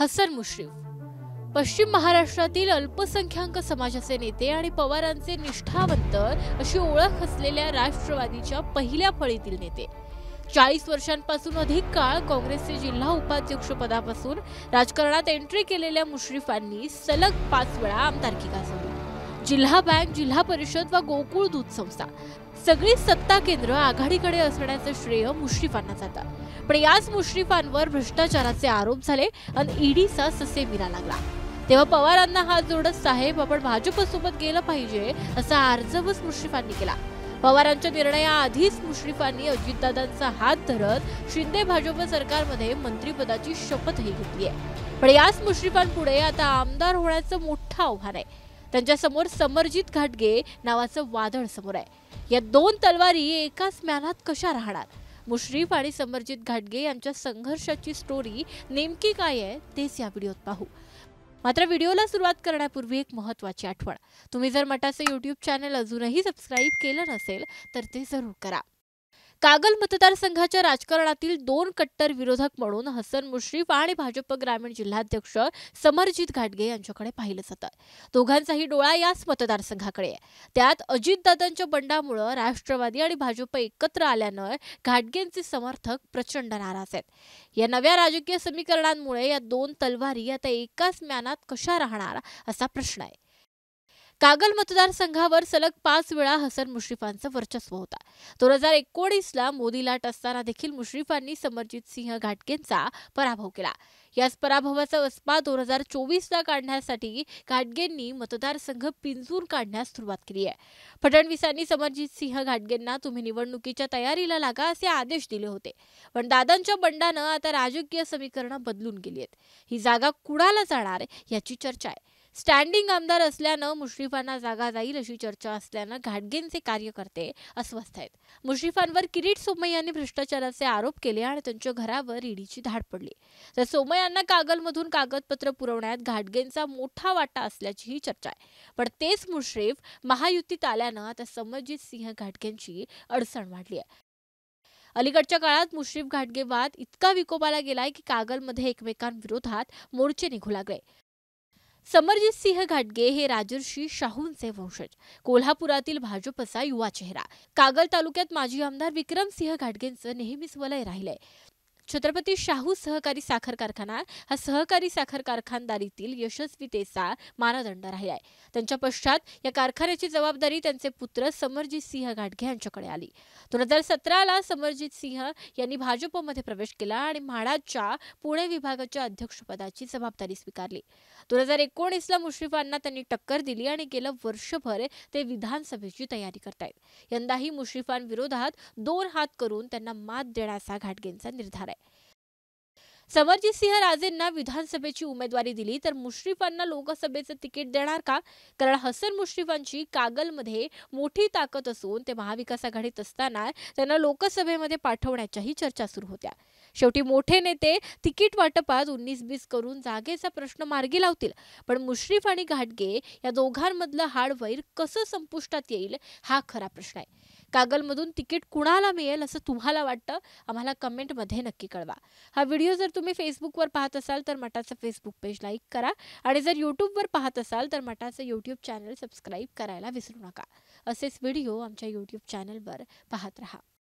हसन मुश्रीफ पश्चिम महाराष्ट्रातील अल्पसंख्याक समाजाचे नेते आणि पवारांचे निष्ठावंत अशी ओळख असलेल्या राष्ट्रवादीच्या पहिल्या फळीतील नेते चाळीस वर्षांपासून अधिक काळ काँग्रेसचे जिल्हा उपाध्यक्ष पदापासून राजकारणात एंट्री केलेल्या मुश्रीफांनी सलग पाच वेळा आमदारकी गाजवली जिल्हा बँक जिल्हा परिषद व गोकुळ दूध संस्था सगळी सत्ता केंद्र आघाडीकडे असण्याचं श्रेय मुश्रीफांना जातं पण याच मुश्रीफांवर भ्रष्टाचाराचे आरोप झाले आणि ईडीचा ससे मिरा लागला तेव्हा पवारांना हात जोडत साहेब आपण भाजपसोबत गेलं पाहिजे असा अर्जवच मुश्रीफांनी केला पवारांच्या निर्णयाआधीच मुश्रीफांनी अजितदादांचा हात धरत शिंदे भाजप सरकारमध्ये मंत्रीपदाची शपथही घेतली आहे पण याच मुश्रीफांपुढे आता आमदार होण्याचं मोठं आव्हान आहे त्यांच्यासमोर समरजित घाटगे नावाचं वादळ समोर आहे या दोन तलवारी एकाच मॅनात कशा राहणार मुश्रीफ आणि समरजित घाटगे यांच्या संघर्षाची स्टोरी नेमकी काय आहे तेच या व्हिडिओत पाहू मात्र व्हिडिओला सुरुवात करण्यापूर्वी एक महत्त्वाची आठवण तुम्ही जर मटाचं युट्यूब चॅनल अजूनही सबस्क्राईब केलं नसेल तर ते जरूर करा कागल मतदारसंघाच्या राजकारणातील दोन कट्टर विरोधक म्हणून हसन मुश्रीफ आणि भाजप ग्रामीण जिल्हाध्यक्ष समरजित घाटगे यांच्याकडे पाहिलं जातं दोघांचाही डोळा याच मतदारसंघाकडे आहे त्यात अजितदादांच्या बंडामुळं राष्ट्रवादी आणि भाजप एकत्र आल्यानं घाटगेंचे समर्थक प्रचंड नाराज आहेत या नव्या राजकीय समीकरणांमुळे या दोन तलवारी आता एकाच म्यानात कशा राहणार असा प्रश्न आहे कागल मतदारसंघावर सलग पाच वेळा हसन मुश्रीफांचं वर्चस्व होता दोन हजार एकोणीसला मोदी लाट असताना देखील मुश्रीफांनी समरजित सिंह घाटगेंचा पराभव केला याच पराभवाचा वस्पा दोन हजार चोवीसला काढण्यासाठी घाटगेंनी मतदारसंघ पिंजून काढण्यास सुरुवात केली आहे फडणवीसांनी समरजित सिंह घाटगेंना तुम्ही निवडणुकीच्या तयारीला लागा असे आदेश दिले होते पण दादांच्या बंडानं आता राजकीय समीकरणं बदलून गेली आहेत ही जागा कुणाला जाणार याची चर्चा आहे स्टँडिंग आमदार असल्यानं मुश्रीफांना जागा जाईल अशी चर्चा असल्यानं घाटगेंचे कार्यकर्ते अस्वस्थ आहेत मुश्रीफांवर किरीट सोमय्यांनी यांनी भ्रष्टाचाराचे आरोप केले आणि त्यांच्या घरावर ईडीची धाड पडली तर सोमय्यांना कागल कागलमधून कागदपत्र पुरवण्यात घाटगेंचा मोठा वाटा असल्याचीही चर्चा आहे पण तेच मुश्रीफ महायुतीत आल्यानं आता समरजित सिंह घाटगेंची अडचण वाढली आहे अलीकडच्या काळात मुश्रीफ घाटगे वाद इतका विकोपाला गेलाय की कागलमध्ये एकमेकांविरोधात मोर्चे निघू लागले समरजित सिंह घाटगे हे राजर्षी शाहूंचे वंशज कोल्हापुरातील भाजपचा युवा चेहरा कागल तालुक्यात माजी आमदार विक्रमसिंह घाटगेंचं नेहमीच वलय राहिलंय छत्रपती शाहू सहकारी साखर कारखाना हा सहकारी साखर कारखानदारीतील यशस्वीतेचा मानदंड राहिलाय त्यांच्या पश्चात या कारखान्याची जबाबदारी त्यांचे पुत्र समरजित सिंह घाटगे यांच्याकडे आली दोन हजार सतराला समरजित सिंह यांनी भाजपमध्ये प्रवेश केला आणि म्हाडाच्या पुणे विभागाच्या अध्यक्षपदाची जबाबदारी स्वीकारली दोन हजार एकोणीसला मुश्रीफांना त्यांनी टक्कर दिली आणि गेलं वर्षभर ते विधानसभेची तयारी करतायत यंदाही मुश्रीफांविरोधात दोन हात करून त्यांना मात देण्याचा घाटगेंचा निर्धार आहे समरजित सिंह राजेंना विधानसभेची उमेदवारी दिली तर मुश्रीफांना लोकसभेचं तिकीट देणार का कारण हसन मुश्रीफांची कागलमध्ये मोठी ताकद असून ते महाविकास आघाडीत असताना त्यांना लोकसभेमध्ये पाठवण्याच्याही चर्चा सुरू होत्या शेवटी मोठे नेते तिकीट वाटपात उन्नीस बीस करून जागेचा प्रश्न मार्गी लावतील पण मुश्रीफ आणि घाटगे या दोघांमधलं हाडवैर कसं संपुष्टात येईल हा खरा प्रश्न आहे कागलमधून तिकीट कुणाला मिळेल असं तुम्हाला वाटतं आम्हाला कमेंटमध्ये नक्की कळवा हा व्हिडिओ जर तुम्ही फेसबुकवर पाहत असाल तर मटाचं फेसबुक पेज लाईक करा आणि जर यूट्यूबवर पाहत असाल तर मटाचं यूट्यूब चॅनल सबस्क्राईब करायला विसरू नका असेच व्हिडिओ आमच्या यूट्यूब चॅनलवर पाहत राहा